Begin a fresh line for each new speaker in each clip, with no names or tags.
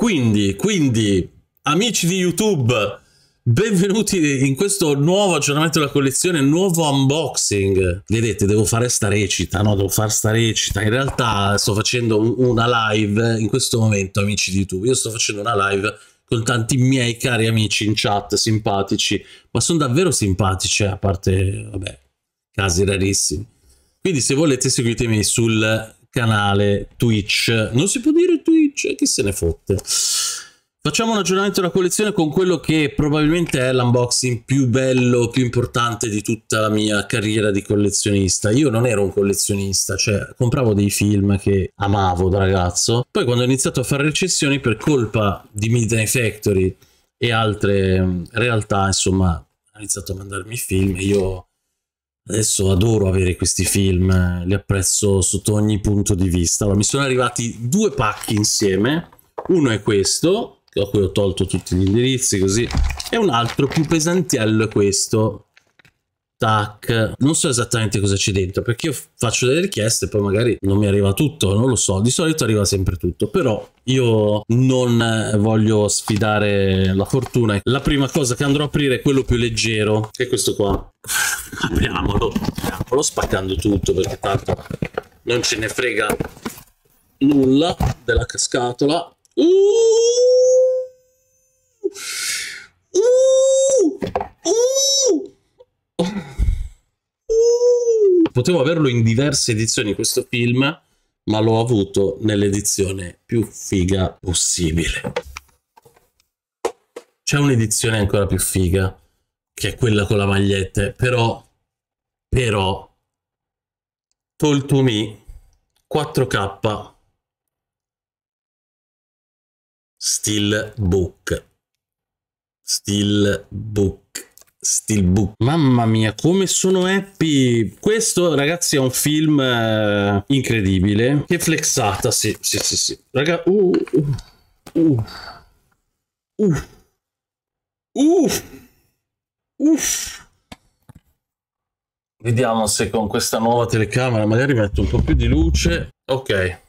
Quindi, quindi, amici di YouTube, benvenuti in questo nuovo aggiornamento della collezione, nuovo unboxing. Vedete, devo fare sta recita, no? Devo fare sta recita. In realtà sto facendo una live in questo momento, amici di YouTube. Io sto facendo una live con tanti miei cari amici in chat, simpatici, ma sono davvero simpatici, eh, a parte, vabbè, casi rarissimi. Quindi se volete seguitemi sul canale Twitch. Non si può dire Twitch, chi se ne fotte. Facciamo un aggiornamento della collezione con quello che probabilmente è l'unboxing più bello, più importante di tutta la mia carriera di collezionista. Io non ero un collezionista, cioè compravo dei film che amavo da ragazzo. Poi quando ho iniziato a fare recensioni per colpa di Midnight Factory e altre mm, realtà, insomma, ho iniziato a mandarmi film e io Adesso adoro avere questi film, eh, li apprezzo sotto ogni punto di vista. Allora, mi sono arrivati due pacchi insieme. Uno è questo, a cui ho tolto tutti gli indirizzi così, e un altro più pesantiello è questo, tac. Non so esattamente cosa c'è dentro, perché io faccio delle richieste e poi magari non mi arriva tutto, non lo so. Di solito arriva sempre tutto, però io non voglio sfidare la fortuna. La prima cosa che andrò a aprire è quello più leggero, che è questo qua. apriamolo, apriamolo spaccando tutto, perché tanto non ce ne frega nulla della cascatola. Uh! Uh! Uh! potevo averlo in diverse edizioni questo film, ma l'ho avuto nell'edizione più figa possibile. C'è un'edizione ancora più figa, che è quella con la maglietta, però, però, to Me 4K Steelbook. Steelbook. Steelbook. Mamma mia, come sono happy! Questo, ragazzi, è un film eh, incredibile. Che flexata, sì, sì, sì, sì. Raga, uh, uh, uh, uh, uh, uh. Vediamo se con questa nuova telecamera magari metto un po' più di luce. Ok.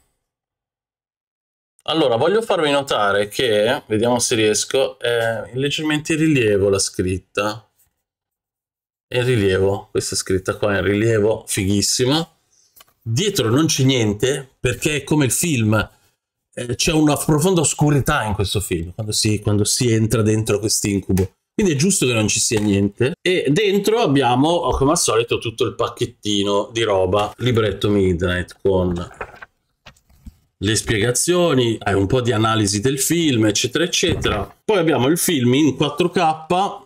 Allora, voglio farvi notare che, vediamo se riesco, è leggermente in rilievo la scritta in rilievo, questa scritta qua è in rilievo, fighissima. Dietro non c'è niente perché come il film eh, c'è una profonda oscurità in questo film quando si, quando si entra dentro quest'incubo. Quindi è giusto che non ci sia niente. E dentro abbiamo, oh, come al solito, tutto il pacchettino di roba. Libretto Midnight con le spiegazioni, un po' di analisi del film, eccetera, eccetera. Poi abbiamo il film in 4K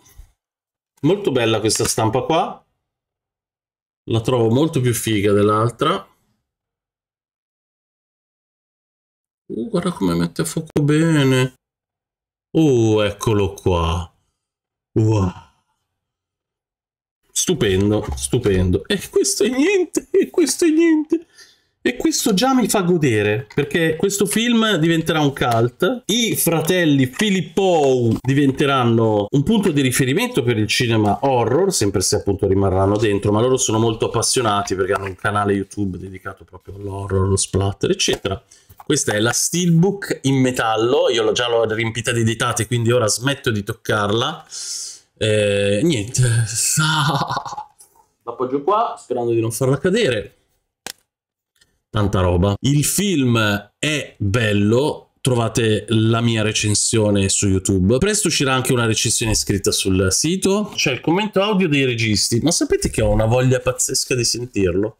Molto bella questa stampa qua. La trovo molto più figa dell'altra. Uh, guarda come mette a fuoco bene. Oh, uh, eccolo qua. Wow. Stupendo, stupendo. E questo è niente, e questo è niente. E questo già mi fa godere, perché questo film diventerà un cult, i fratelli Filippo diventeranno un punto di riferimento per il cinema horror, sempre se appunto rimarranno dentro, ma loro sono molto appassionati perché hanno un canale YouTube dedicato proprio all'horror, allo splatter, eccetera. Questa è la steelbook in metallo, io l'ho già l'ho riempita di ditate, quindi ora smetto di toccarla. Eh, niente, l'appoggio qua, sperando di non farla cadere tanta roba. Il film è bello, trovate la mia recensione su YouTube. Presto uscirà anche una recensione scritta sul sito. C'è il commento audio dei registi, ma sapete che ho una voglia pazzesca di sentirlo?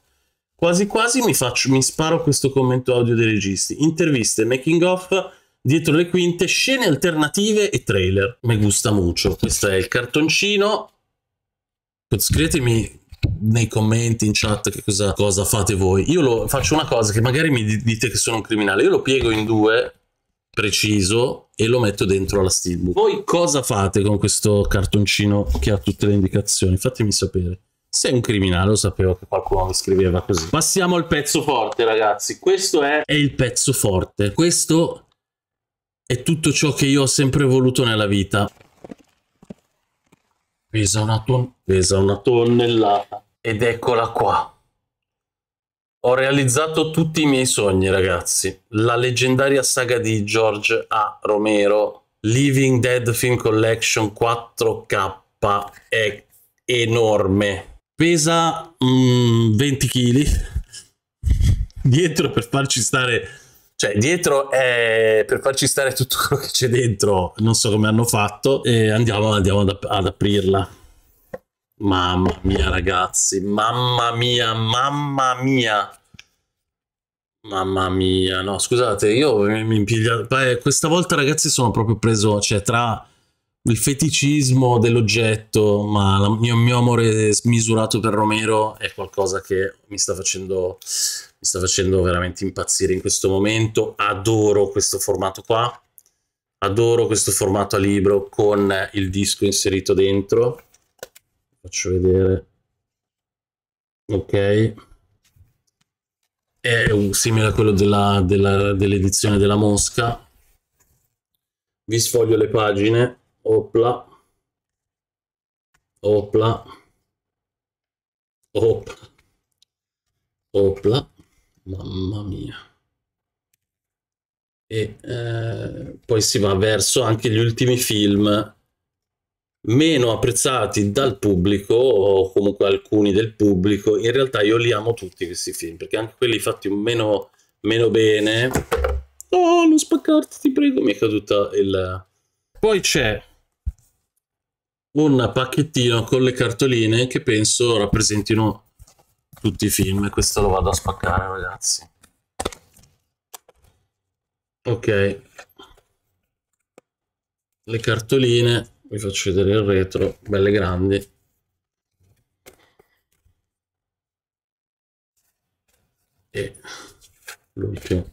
Quasi quasi mi, faccio, mi sparo questo commento audio dei registi. Interviste, making off, dietro le quinte, scene alternative e trailer. Me gusta mucho. Questo è il cartoncino. Scrivetemi nei commenti, in chat, che cosa, cosa fate voi. Io lo, faccio una cosa che magari mi dite che sono un criminale, io lo piego in due, preciso, e lo metto dentro alla steelbook. Voi cosa fate con questo cartoncino che ha tutte le indicazioni? Fatemi sapere. Sei un criminale, lo sapevo che qualcuno mi scriveva così. Passiamo al pezzo forte, ragazzi. Questo è, è il pezzo forte. Questo è tutto ciò che io ho sempre voluto nella vita. Pesa una, ton- pesa una tonnellata. Ed eccola qua. Ho realizzato tutti i miei sogni, ragazzi. La leggendaria saga di George A. Romero, Living Dead Film Collection 4K, è enorme. Pesa mm, 20 kg. Dietro per farci stare cioè, dietro è per farci stare tutto quello che c'è dentro, non so come hanno fatto, e andiamo, andiamo ad, ad aprirla. Mamma mia, ragazzi, mamma mia, mamma mia. Mamma mia, no, scusate, io mi, mi impiglio. questa volta, ragazzi, sono proprio preso, cioè, tra il feticismo dell'oggetto, ma il mio, mio, amore smisurato per Romero è qualcosa che mi sta, facendo, mi sta facendo veramente impazzire in questo momento. Adoro questo formato qua, adoro questo formato a libro con il disco inserito dentro. Faccio vedere. Ok. È simile a quello dell'edizione della, dell della Mosca. Vi sfoglio le pagine Opla. Opla. Opla. Opla. Mamma mia. E eh, poi si va verso anche gli ultimi film meno apprezzati dal pubblico o comunque alcuni del pubblico. In realtà io li amo tutti questi film perché anche quelli fatti meno, meno bene. No, oh, non spaccarti, ti prego. mi è tutta il. Poi c'è un pacchettino con le cartoline che penso rappresentino tutti i film. Questo lo vado a spaccare, ragazzi. Ok. Le cartoline, vi faccio vedere il retro, belle grandi. E l'ultimo.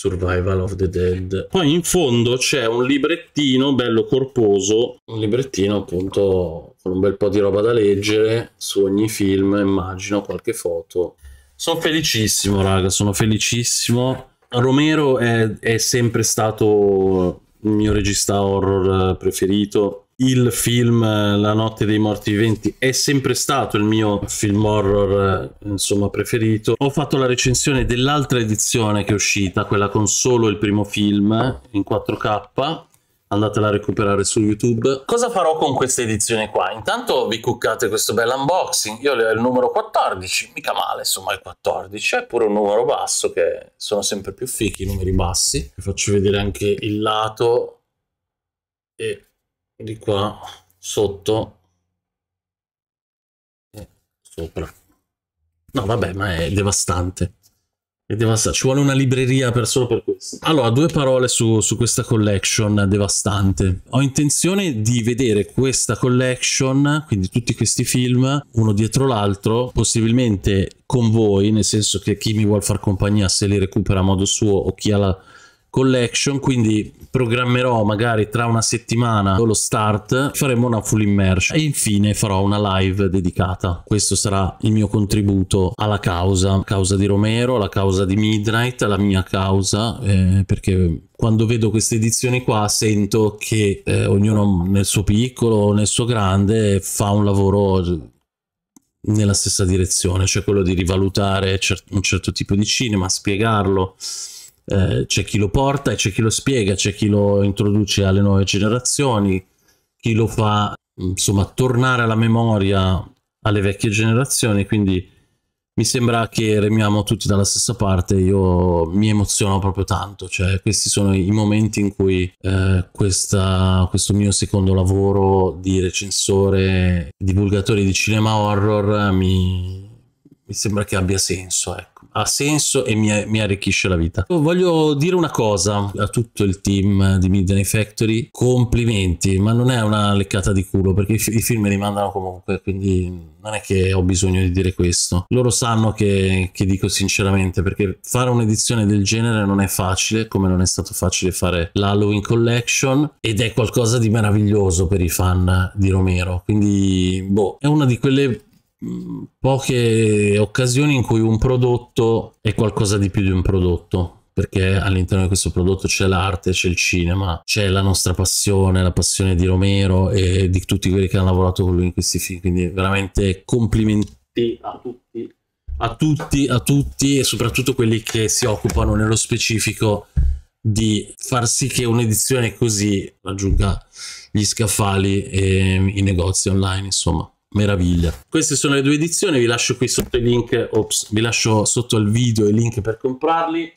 Survival of the Dead. Poi in fondo c'è un librettino bello corposo, un librettino appunto con un bel po' di roba da leggere su ogni film, immagino, qualche foto. Sono felicissimo, raga, sono felicissimo. Romero è, è sempre stato il mio regista horror eh, preferito il film eh, La notte dei morti viventi è sempre stato il mio film horror eh, insomma preferito. Ho fatto la recensione dell'altra edizione che è uscita, quella con solo il primo film in 4K andatela a recuperare su YouTube. Cosa farò con questa edizione qua? Intanto vi cuccate questo bel unboxing, io ho il numero 14, mica male, insomma il 14, è pure un numero basso che sono sempre più fichi i numeri bassi. Vi faccio vedere anche il lato e di qua sotto e eh, sopra no vabbè ma è devastante è devastante ci vuole una libreria per solo per questo allora due parole su, su questa collection devastante ho intenzione di vedere questa collection quindi tutti questi film uno dietro l'altro possibilmente con voi nel senso che chi mi vuol far compagnia se li recupera a modo suo o chi ha la collection, quindi programmerò magari tra una settimana lo start, faremo una full immersion e infine farò una live dedicata. Questo sarà il mio contributo alla causa, causa di Romero, la causa di Midnight, la mia causa, eh, perché quando vedo queste edizioni qua sento che eh, ognuno nel suo piccolo, nel suo grande fa un lavoro nella stessa direzione, cioè quello di rivalutare un certo tipo di cinema, spiegarlo eh, c'è chi lo porta e c'è chi lo spiega, c'è chi lo introduce alle nuove generazioni, chi lo fa insomma tornare alla memoria alle vecchie generazioni, quindi mi sembra che remiamo tutti dalla stessa parte, io mi emoziono proprio tanto, cioè questi sono i momenti in cui eh, questa, questo mio secondo lavoro di recensore, divulgatore di cinema horror mi, mi sembra che abbia senso, ecco. ha senso e mi, mi, arricchisce la vita. Oh, voglio dire una cosa a tutto il team di Midnight Factory, complimenti, ma non è una leccata di culo perché i, i film rimandano comunque, quindi non è che ho bisogno di dire questo. Loro sanno che, che dico sinceramente perché fare un'edizione del genere non è facile, come non è stato facile fare l'Halloween Collection ed è qualcosa di meraviglioso per i fan di Romero, quindi boh, è una di quelle poche occasioni in cui un prodotto è qualcosa di più di un prodotto perché all'interno di questo prodotto c'è l'arte, c'è il cinema, c'è la nostra passione, la passione di Romero e di tutti quelli che hanno lavorato con lui in questi film, quindi veramente complimenti a tutti, a tutti, a tutti e soprattutto quelli che si occupano nello specifico di far sì che un'edizione così raggiunga gli scaffali e i negozi online, insomma meraviglia. Queste sono le due edizioni, vi lascio qui sotto i link, ops, vi lascio sotto il video i link per comprarli.